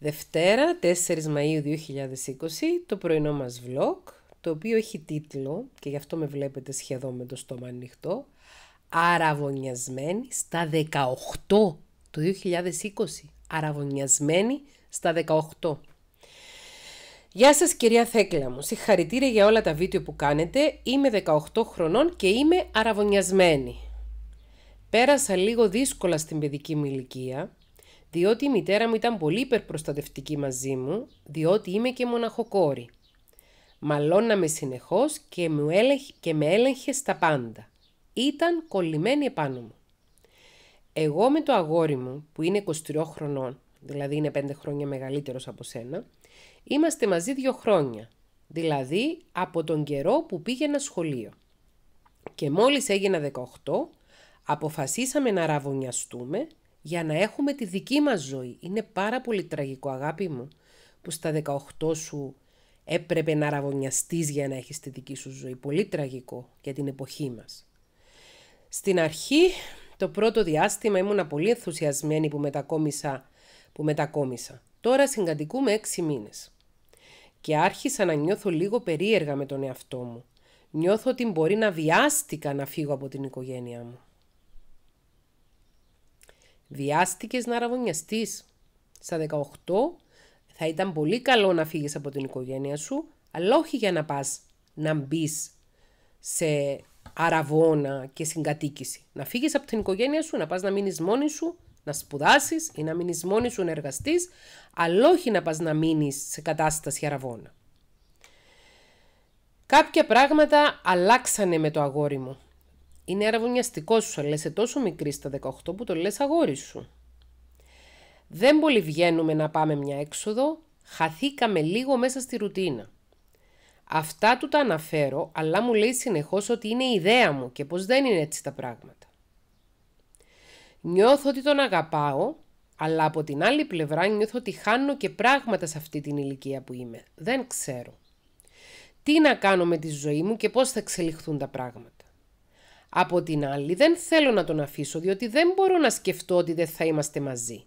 Δευτέρα, 4 Μαΐου 2020, το πρωινό μας vlog, το οποίο έχει τίτλο, και γι' αυτό με βλέπετε σχεδόν με το στόμα ανοιχτό, «Αραβωνιασμένη στα 18» του 2020. Αραβωνιασμένη στα 18. Γεια σας κυρία Θέκλα μου, συγχαρητήρια για όλα τα βίντεο που κάνετε, είμαι 18 χρονών και είμαι αραβωνιασμένη. Πέρασα λίγο δύσκολα στην παιδική μου ηλικία, διότι η μητέρα μου ήταν πολύ υπερπροστατευτική μαζί μου, διότι είμαι και μοναχοκόρη. Μαλώναμε συνεχώς και, μου και με έλεγχε στα πάντα. Ήταν κολλημένη επάνω μου. Εγώ με το αγόρι μου, που είναι 23 χρονών, δηλαδή είναι 5 χρόνια μεγαλύτερος από σένα, είμαστε μαζί 2 χρόνια, δηλαδή από τον καιρό που πήγαινα σχολείο. Και μόλις έγινα 18, αποφασίσαμε να ραβωνιαστούμε για να έχουμε τη δική μας ζωή. Είναι πάρα πολύ τραγικό αγάπη μου που στα 18 σου έπρεπε να ραβωνιαστείς για να έχεις τη δική σου ζωή. Πολύ τραγικό για την εποχή μας. Στην αρχή, το πρώτο διάστημα ήμουνα πολύ ενθουσιασμένη που μετακόμισα. Που μετακόμισα. Τώρα συγκατοικούμε έξι μήνες. Και άρχισα να νιώθω λίγο περίεργα με τον εαυτό μου. Νιώθω ότι μπορεί να βιάστηκα να φύγω από την οικογένειά μου. Βιάστηκες να αραβωνιαστείς. Στα 18 θα ήταν πολύ καλό να φύγεις από την οικογένεια σου, αλλά όχι για να πας να μπεις σε αραβώνα και συγκατοίκηση. Να φύγεις από την οικογένεια σου, να πας να μείνεις μόνη σου, να σπουδάσεις ή να μείνεις μόνη σου να αλλά όχι να πας να μείνεις σε κατάσταση αραβώνα. Κάποια πράγματα αλλάξανε με το αγόρι μου. Είναι αραβωνιαστικό σου, αλλά είσαι τόσο μικρή στα 18 που το λες αγόρι σου. Δεν πολύ βγαίνουμε να πάμε μια έξοδο, χαθήκαμε λίγο μέσα στη ρουτίνα. Αυτά του τα αναφέρω, αλλά μου λέει συνεχώς ότι είναι ιδέα μου και πως δεν είναι έτσι τα πράγματα. Νιώθω ότι τον αγαπάω, αλλά από την άλλη πλευρά νιώθω ότι χάνω και πράγματα σε αυτή την ηλικία που είμαι. Δεν ξέρω. Τι να κάνω με τη ζωή μου και πώς θα εξελιχθούν τα πράγματα. Από την άλλη δεν θέλω να τον αφήσω διότι δεν μπορώ να σκεφτώ ότι δεν θα είμαστε μαζί.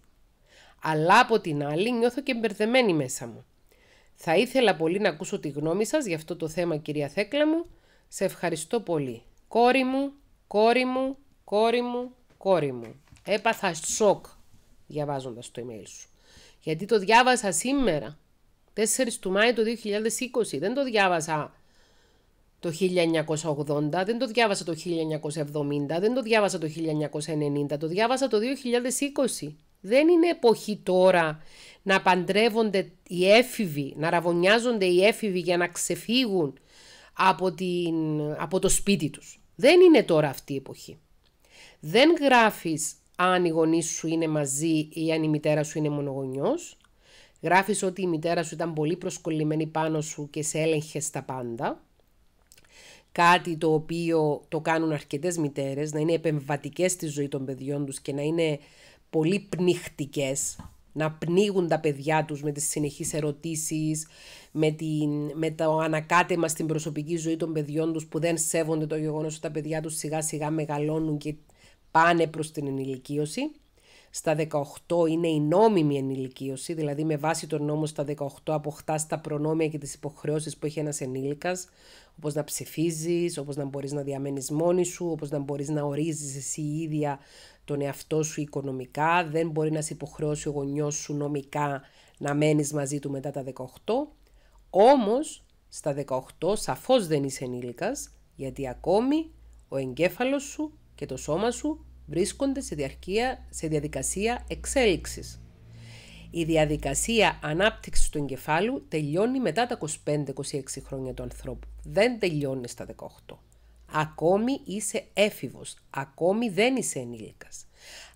Αλλά από την άλλη νιώθω και μπερδεμένη μέσα μου. Θα ήθελα πολύ να ακούσω τη γνώμη σας για αυτό το θέμα κυρία Θέκλα μου. Σε ευχαριστώ πολύ. Κόρη μου, κόρη μου, κόρη μου, κόρη μου. Έπαθα σοκ διαβάζοντας το email σου. Γιατί το διάβασα σήμερα, 4 του Μάη του 2020. Δεν το διάβασα το 1980, δεν το διάβασα το 1970, δεν το διάβασα το 1990, το διάβασα το 2020. Δεν είναι εποχή τώρα να παντρεύονται οι έφηβοι, να ραβωνιάζονται οι έφηβοι για να ξεφύγουν από, την, από το σπίτι τους. Δεν είναι τώρα αυτή η εποχή. Δεν γράφεις αν οι γονείς σου είναι μαζί ή αν η μητέρα σου είναι μονογονιός. Γράφεις ότι η μητέρα σου ήταν πολύ προσκολλημένη πάνω σου και σε έλεγχες στα πάντα κάτι το οποίο το κάνουν αρκετές μητέρες, να είναι επεμβατικές στη ζωή των παιδιών τους και να είναι πολύ πνιχτικές, να πνίγουν τα παιδιά τους με τις συνεχείς ερωτήσεις, με, με το ανακάτεμα στην προσωπική ζωή των παιδιών τους που δεν σέβονται το γεγονός ότι τα παιδιά τους σιγά σιγά μεγαλώνουν και πάνε προς την ενηλικίωση στα 18 είναι η νόμιμη ενηλικίωση, δηλαδή με βάση τον νόμο στα 18 αποκτάς τα προνόμια και τις υποχρεώσεις που έχει ένας ενήλικας, όπως να ψηφίζεις, όπως να μπορείς να διαμένεις μόνη σου, όπως να μπορείς να ορίζεις εσύ ίδια τον εαυτό σου οικονομικά, δεν μπορεί να σε υποχρεώσει ο γονιός σου νομικά να μένεις μαζί του μετά τα 18. Όμως στα 18 σαφώς δεν είσαι ενήλικας, γιατί ακόμη ο εγκέφαλος σου και το σώμα σου βρίσκονται σε, διαρκεία, σε διαδικασία εξέλιξης. Η διαδικασία ανάπτυξης του εγκεφάλου τελειώνει μετά τα 25-26 χρόνια του ανθρώπου. Δεν τελειώνει στα 18. Ακόμη είσαι έφηβος, ακόμη δεν είσαι ενήλικας.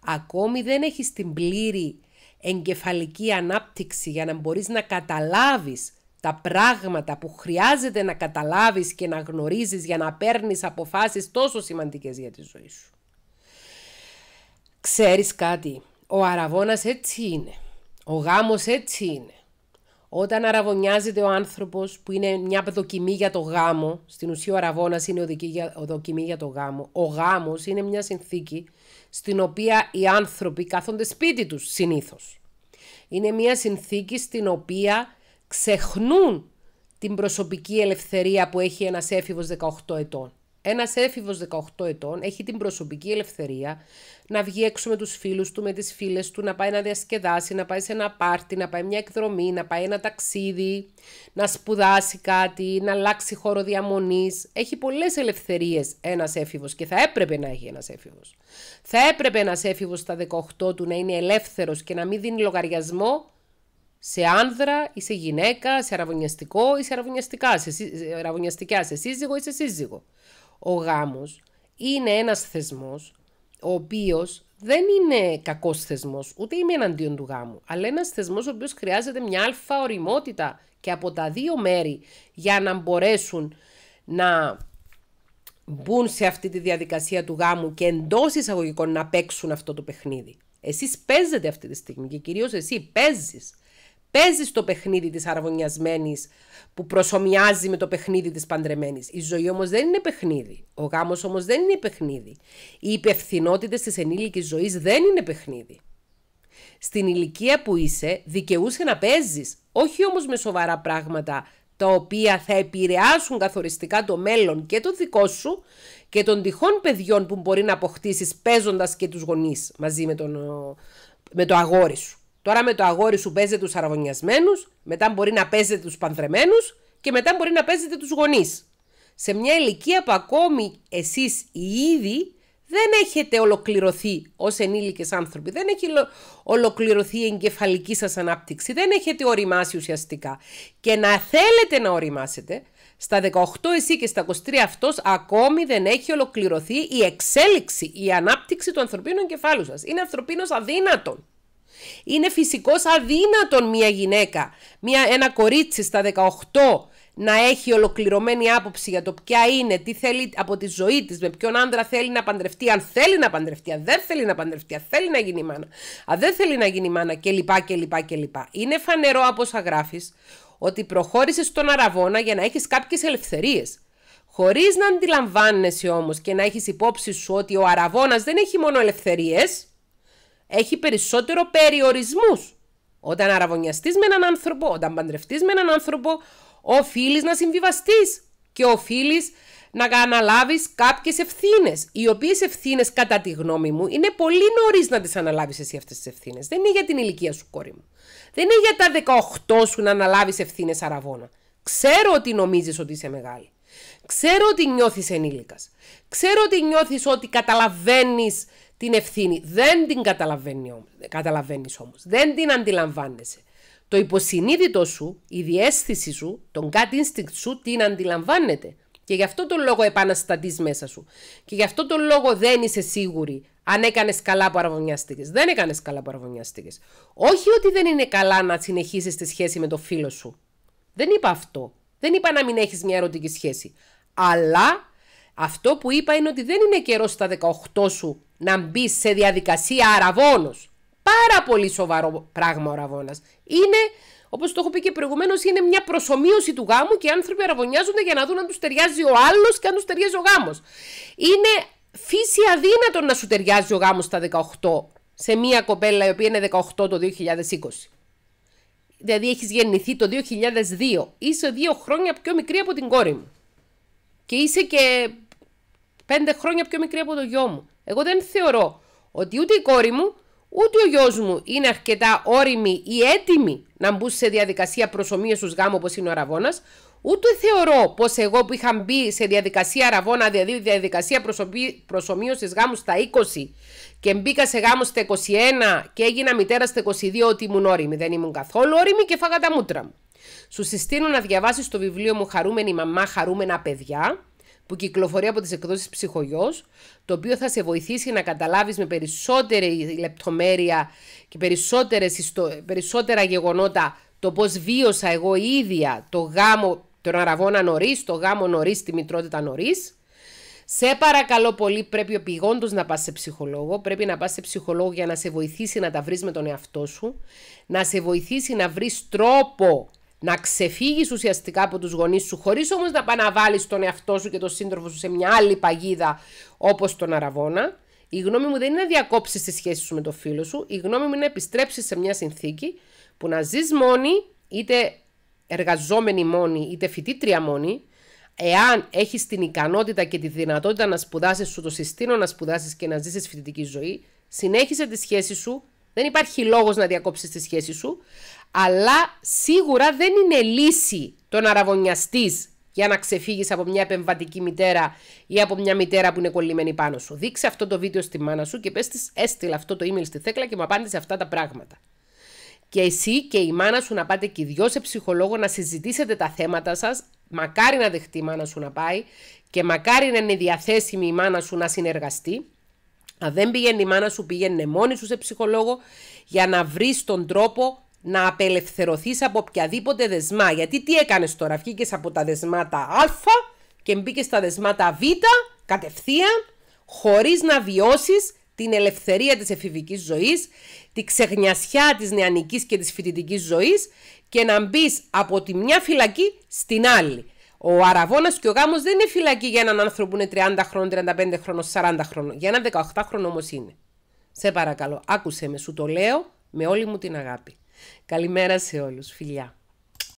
Ακόμη δεν έχεις την πλήρη εγκεφαλική ανάπτυξη για να μπορείς να καταλάβεις τα πράγματα που χρειάζεται να καταλάβεις και να γνωρίζεις για να παίρνεις αποφάσεις τόσο σημαντικές για τη ζωή σου. Ξέρεις κάτι, ο αραβώνας έτσι είναι, ο γάμος έτσι είναι. Όταν αραβωνιάζεται ο άνθρωπος που είναι μια δοκιμή για το γάμο, στην ουσία ο αραβώνας είναι ο δοκιμή για το γάμο, ο γάμος είναι μια συνθήκη στην οποία οι άνθρωποι κάθονται σπίτι τους συνήθως. Είναι μια συνθήκη στην οποία ξεχνούν την προσωπική ελευθερία που έχει ένας έφηβος 18 ετών. Ένας έφηβος 18 ετών έχει την προσωπική ελευθερία να βγει έξω με τους φίλους του, με τις φίλες του, να πάει να διασκεδάσει, να πάει σε ένα πάρτι, να πάει μια εκδρομή, να πάει ένα ταξίδι, να σπουδάσει κάτι, να αλλάξει χώρο διαμονής. Έχει πολλές ελευθερίες ένας έφηβος και θα έπρεπε να έχει ένας έφηβος. Θα έπρεπε ένας έφηβος στα 18 του να είναι ελεύθερος και να μην δίνει λογαριασμό σε άνδρα ή σε γυναίκα, σε αραβωνιαστικό ή σε αραβωνιαστικά, σε, σε, σε, σε σύζυγο ή σε σύζυγο ο γάμος είναι ένας θεσμός ο οποίος δεν είναι κακός θεσμός, ούτε είμαι εναντίον του γάμου. Αλλά ένας θεσμός ο οποίος χρειάζεται μια αλφα οριμότητα και από τα δύο μέρη για να μπορέσουν να μπουν σε αυτή τη διαδικασία του γάμου και εντός εισαγωγικών να παίξουν αυτό το παιχνίδι. Εσείς παίζετε αυτή τη στιγμή και κυρίως εσύ παίζεις παίζεις το παιχνίδι της αρβωνιασμένης που προσωμιάζει με το παιχνίδι της παντρεμένης. Η ζωή όμως δεν είναι παιχνίδι. Ο γάμος όμως δεν είναι παιχνίδι. Οι υπευθυνότητες της ενήλικης ζωής δεν είναι παιχνίδι. Στην ηλικία που είσαι, δικαιούσε να παίζεις, όχι όμως με σοβαρά πράγματα τα οποία θα επηρεάσουν καθοριστικά το μέλλον και το δικό σου και των τυχών παιδιών που μπορεί να αποκτήσεις παίζοντας και τους γονείς μαζί με, τον, με το αγόρι σου. Τώρα με το αγόρι σου παίζετε τους αραβωνιασμένους, μετά μπορεί να παίζετε τους παντρεμένου και μετά μπορεί να παίζετε τους γονείς. Σε μια ηλικία που ακόμη εσείς οι ίδιοι δεν έχετε ολοκληρωθεί ως ενήλικες άνθρωποι, δεν έχει ολοκληρωθεί η εγκεφαλική σας ανάπτυξη, δεν έχετε οριμάσει ουσιαστικά. Και να θέλετε να οριμάσετε, στα 18 εσύ και στα 23 αυτός ακόμη δεν έχει ολοκληρωθεί η εξέλιξη, η ανάπτυξη του ανθρωπίνου εγκεφάλου σας. Είναι ανθρωπίνος αδύνατον. Είναι φυσικώς αδύνατον μια γυναίκα, μια, ένα κορίτσι στα 18 να έχει ολοκληρωμένη άποψη για το ποια είναι, τι θέλει από τη ζωή της, με ποιον άντρα θέλει να παντρευτεί, αν θέλει να παντρευτεί, αν δεν θέλει να παντρευτεί, αν θέλει να γίνει μάνα, αν δεν θέλει να γίνει μάνα κλπ. κλπ, κλπ. Είναι φανερό από όσα γράφεις ότι προχώρησες στον αραβόνα για να έχεις κάποιες ελευθερίες. Χωρίς να αντιλαμβάνεσαι όμως και να έχεις υπόψη σου ότι ο αραβόνα δεν έχει μόνο ελευθερίες, έχει περισσότερο περιορισμούς. Όταν αραβωνιαστείς με έναν άνθρωπο, όταν παντρευτείς με έναν άνθρωπο, οφείλεις να συμβιβαστείς και οφείλεις να αναλάβεις κάποιες ευθύνες. Οι οποίες ευθύνες, κατά τη γνώμη μου, είναι πολύ νωρίς να τις αναλάβεις εσύ αυτές τις ευθύνες. Δεν είναι για την ηλικία σου, κόρη μου. Δεν είναι για τα 18 σου να αναλάβεις ευθύνες αραβώνα. Ξέρω ότι νομίζεις ότι είσαι μεγάλη. Ξέρω ότι νιώθεις ενήλικας. Ξέρω ότι νιώθεις ότι καταλαβαίνεις την ευθύνη. Δεν την καταλαβαίνει όμως. Δεν την αντιλαμβάνεσαι. Το υποσυνείδητο σου, η διέστηση σου, τον gut instinct σου την αντιλαμβάνεται. Και γι' αυτό τον λόγο επαναστατείς μέσα σου. Και γι' αυτό τον λόγο δεν είσαι σίγουρη αν έκανες καλά που Δεν έκανες καλά που Όχι ότι δεν είναι καλά να συνεχίσεις τη σχέση με το φίλο σου. Δεν είπα αυτό. Δεν είπα να μην έχεις μια ερωτική σχέση. Αλλά αυτό που είπα είναι ότι δεν είναι καιρός στα 18 σου να μπει σε διαδικασία αραβόνο. Πάρα πολύ σοβαρό πράγμα ο αραβόνα. Είναι, όπως το έχω πει και προηγουμένως, είναι μια προσωμείωση του γάμου και οι άνθρωποι αραβωνιάζονται για να δουν αν τους ταιριάζει ο άλλος και αν τους ταιριάζει ο γάμος. Είναι φύση αδύνατο να σου ταιριάζει ο γάμος στα 18 σε μια κοπέλα η οποία είναι 18 το 2020. Δηλαδή έχεις γεννηθεί το 2002, είσαι δύο χρόνια πιο μικρή από την κόρη μου και είσαι και πέντε χρόνια πιο μικρή από το γιο μου. Εγώ δεν θεωρώ ότι ούτε η κόρη μου, ούτε ο γιος μου είναι αρκετά όρημη ή έτοιμη να μπουν σε διαδικασία προσωμείωσης γάμου όπως είναι ο Αραβόνα, ούτε θεωρώ πως εγώ που είχα μπει σε διαδικασία Αραβόνα, δηλαδή διαδικασία προσωμείωσης γάμου στα 20 και μπήκα σε γάμο στα 21 και έγινα μητέρα στα 22 ότι ήμουν όρημη, Δεν ήμουν καθόλου όρημη και φάγα τα μούτρα μου. Σου συστήνω να διαβάσεις το βιβλίο μου Χαρούμενη Μαμά, Χαρούμενα Παιδιά, που κυκλοφορεί από τις εκδόσεις ψυχογιός, το οποίο θα σε βοηθήσει να καταλάβεις με περισσότερη λεπτομέρεια και περισσότερες περισσότερα γεγονότα το πώς βίωσα εγώ ίδια το γάμο, τον αραβόνα νωρίς, το γάμο νωρίς, τη μητρότητα νωρίς. Σε παρακαλώ πολύ, πρέπει επιγόντως να πας σε ψυχολόγο. Πρέπει να πας σε ψυχολόγο για να σε βοηθήσει να τα βρεις με τον εαυτό σου, να σε βοηθήσει να βρεις τρόπο να ξεφύγεις ουσιαστικά από τους γονείς σου, χωρίς όμως να πάει να βάλεις τον εαυτό σου και τον σύντροφο σου σε μια άλλη παγίδα όπως τον αραβόνα. Η γνώμη μου δεν είναι να διακόψεις τη σχέση σου με τον φίλο σου. Η γνώμη μου είναι να επιστρέψεις σε μια συνθήκη που να ζεις μόνη, είτε εργαζόμενη μόνη, είτε φοιτήτρια μόνη. Εάν έχεις την ικανότητα και τη δυνατότητα να σπουδάσεις, σου το συστήνω να σπουδάσεις και να ζήσεις φοιτητική ζωή, συνέχισε τη σχέση σου. Δεν υπάρχει λόγος να διακόψεις τη σχέση σου. Αλλά σίγουρα δεν είναι λύση το να ραβωνιαστείς για να ξεφύγεις από μια επεμβατική μητέρα ή από μια μητέρα που είναι κολλημένη πάνω σου. Δείξε αυτό το βίντεο στη μάνα σου και πες της έστειλε αυτό το email στη Θέκλα και μου απάντησε αυτά τα πράγματα. Και εσύ και η μάνα σου να πάτε και οι δυο σε ψυχολόγο να συζητήσετε τα θέματα σας, μακάρι να δεχτεί η μάνα σου να πάει και μακάρι να είναι διαθέσιμη η μάνα σου να συνεργαστεί. Αν δεν πηγαίνει η μάνα σου, πήγαινε μόνη σου σε ψυχολόγο για να βρεις τον τρόπο να απελευθερωθείς από οποιαδήποτε δεσμά. Γιατί τι έκανες τώρα, βγήκες από τα δεσμάτα Α και μπήκες στα δεσμάτα Β κατευθείαν, χωρίς να βιώσεις την ελευθερία της εφηβικής ζωής, τη ξεχνιασιά της νεανικής και της φοιτητικής ζωής και να μπεις από τη μια φυλακή στην άλλη. Ο αραβόνα και ο γάμος δεν είναι φυλακή για έναν άνθρωπο που είναι 30 χρόνων, 35 χρόνων, 40 χρόνων. Για έναν 18 χρόνο όμως είναι. Σε παρακαλώ, άκουσε με, σου το λέω με όλη μου την αγάπη. Καλημέρα σε όλους. Φιλιά.